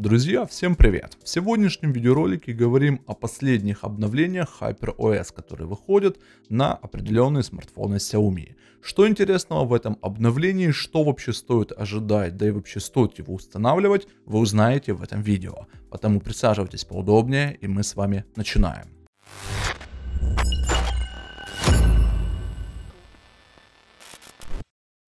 Друзья, всем привет! В сегодняшнем видеоролике говорим о последних обновлениях HyperOS, которые выходят на определенные смартфоны Xiaomi. Что интересного в этом обновлении, что вообще стоит ожидать, да и вообще стоит его устанавливать, вы узнаете в этом видео. Поэтому присаживайтесь поудобнее и мы с вами начинаем.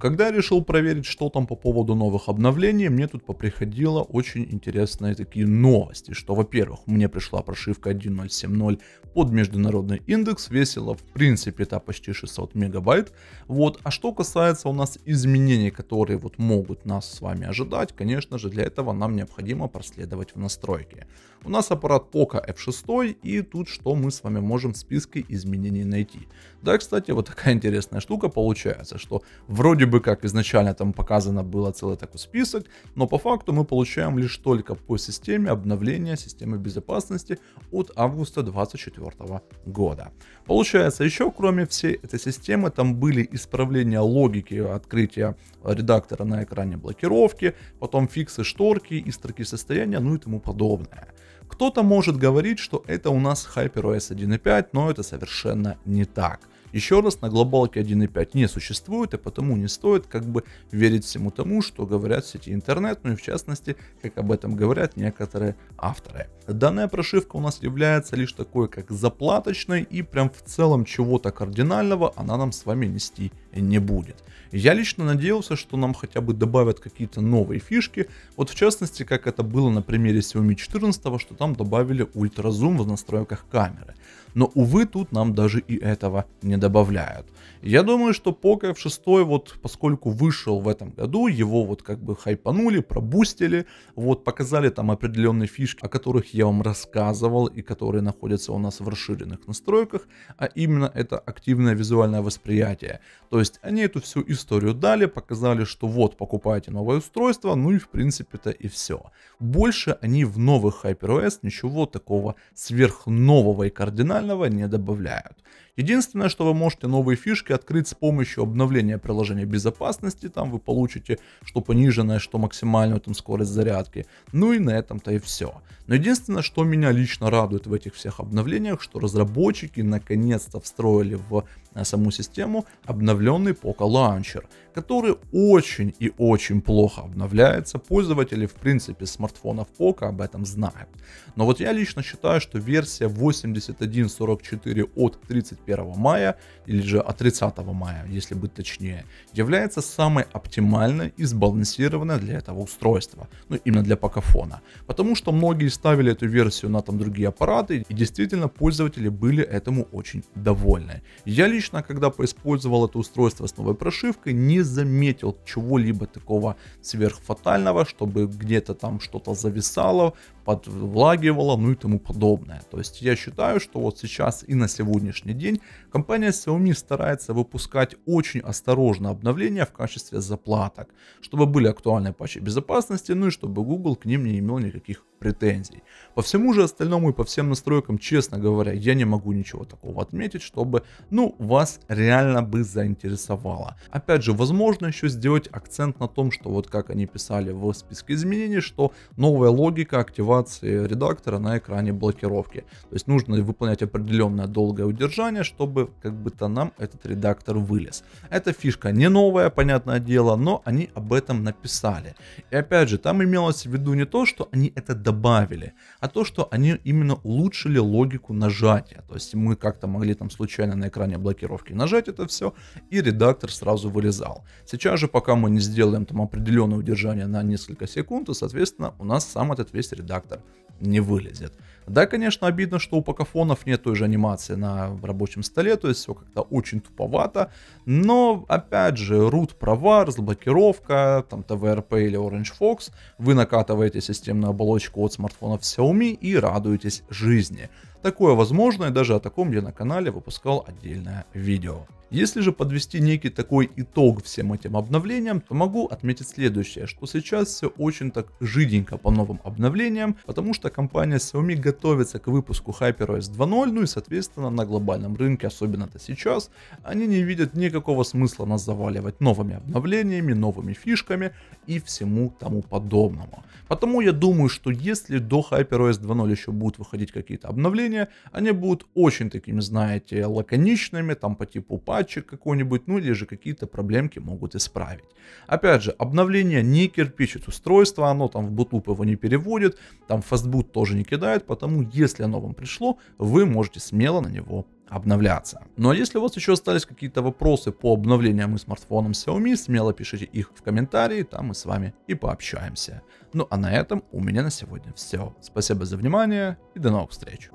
Когда я решил проверить, что там по поводу новых обновлений, мне тут поприходило очень интересные такие новости, что, во-первых, мне пришла прошивка 1.0.7.0 под международный индекс, весила, в принципе, это почти 600 мегабайт, вот, а что касается у нас изменений, которые вот могут нас с вами ожидать, конечно же, для этого нам необходимо проследовать в настройки. У нас аппарат POCO F6, и тут что мы с вами можем в списке изменений найти. Да, кстати, вот такая интересная штука получается, что вроде бы как изначально там показано было целый такой список, но по факту мы получаем лишь только по системе обновления системы безопасности от августа 2024 года. Получается, еще кроме всей этой системы, там были исправления логики открытия редактора на экране блокировки, потом фиксы шторки и строки состояния, ну и тому подобное. Кто-то может говорить, что это у нас HyperOS 1.5, но это совершенно не так. Еще раз, на глобалке 1.5 не существует, и потому не стоит как бы верить всему тому, что говорят сети интернет, ну и в частности, как об этом говорят некоторые авторы. Данная прошивка у нас является лишь такой, как заплаточной, и прям в целом чего-то кардинального она нам с вами нести не будет. Я лично надеялся, что нам хотя бы добавят какие-то новые фишки, вот в частности, как это было на примере Xiaomi 14, что там добавили ультразум в настройках камеры. Но, увы, тут нам даже и этого не добавляют. Я думаю, что Poco F6, вот поскольку вышел в этом году, его вот как бы хайпанули, пробустили, вот показали там определенные фишки, о которых я вам рассказывал и которые находятся у нас в расширенных настройках, а именно это активное визуальное восприятие. То есть они эту всю историю дали, показали, что вот покупайте новое устройство, ну и в принципе-то и все. Больше они в новых HyperOS ничего такого сверхнового и кардинального функционального не добавляют. Единственное, что вы можете новые фишки открыть с помощью обновления приложения безопасности, там вы получите что пониженное, что максимальную там скорость зарядки, ну и на этом-то и все. Но единственное, что меня лично радует в этих всех обновлениях, что разработчики наконец-то встроили в на саму систему обновленный Poco Launcher, который очень и очень плохо обновляется. Пользователи, в принципе, смартфонов Poco об этом знают. Но вот я лично считаю, что версия 8144 от 31 мая, или же от 30 мая, если быть точнее, является самой оптимальной и сбалансированной для этого устройства. Ну, именно для Покафона. Потому что многие ставили эту версию на там другие аппараты, и действительно пользователи были этому очень довольны. Я лично лично, когда поиспользовал это устройство с новой прошивкой, не заметил чего-либо такого сверхфатального, чтобы где-то там что-то зависало, подвлагивало, ну и тому подобное. То есть я считаю, что вот сейчас и на сегодняшний день компания Xiaomi старается выпускать очень осторожно обновления в качестве заплаток, чтобы были актуальны патчи безопасности, ну и чтобы Google к ним не имел никаких претензий. По всему же остальному и по всем настройкам, честно говоря, я не могу ничего такого отметить, чтобы, ну, вас реально бы заинтересовало. Опять же, возможно еще сделать акцент на том, что вот как они писали в списке изменений, что новая логика активации редактора на экране блокировки. То есть нужно выполнять определенное долгое удержание, чтобы как бы-то нам этот редактор вылез. Эта фишка не новая, понятное дело, но они об этом написали. И опять же, там имелось в виду не то, что они это добавили, а то, что они именно улучшили логику нажатия. То есть мы как-то могли там случайно на экране блокировки блокировки. Нажать это все, и редактор сразу вылезал. Сейчас же, пока мы не сделаем там определенное удержание на несколько секунд, и, соответственно, у нас сам этот весь редактор не вылезет. Да, конечно, обидно, что у покафонов нет той же анимации на рабочем столе, то есть все как-то очень туповато, но, опять же, root права, разблокировка, там ТВРП или Orange Fox, вы накатываете системную оболочку от смартфонов Xiaomi и радуетесь жизни. Такое возможно, и даже о таком я на канале выпускал отдельное видео. Если же подвести некий такой итог всем этим обновлениям, то могу отметить следующее, что сейчас все очень так жиденько по новым обновлениям, потому что компания Xiaomi готовится к выпуску HyperOS 2.0, ну и соответственно на глобальном рынке, особенно это сейчас, они не видят никакого смысла нас заваливать новыми обновлениями, новыми фишками и всему тому подобному. Потому я думаю, что если до HyperOS 2.0 еще будут выходить какие-то обновления, сообщения, они будут очень такими, знаете, лаконичными, там по типу патчек какой-нибудь, ну или же какие-то проблемки могут исправить. Опять же, обновление не кирпичит устройство, оно там в бутлуп его не переводит, там фастбут тоже не кидает, потому если оно вам пришло, вы можете смело на него обновляться. Ну а если у вас еще остались какие-то вопросы по обновлениям и смартфонам Xiaomi, смело пишите их в комментарии, там мы с вами и пообщаемся. Ну а на этом у меня на сегодня все. Спасибо за внимание и до новых встреч.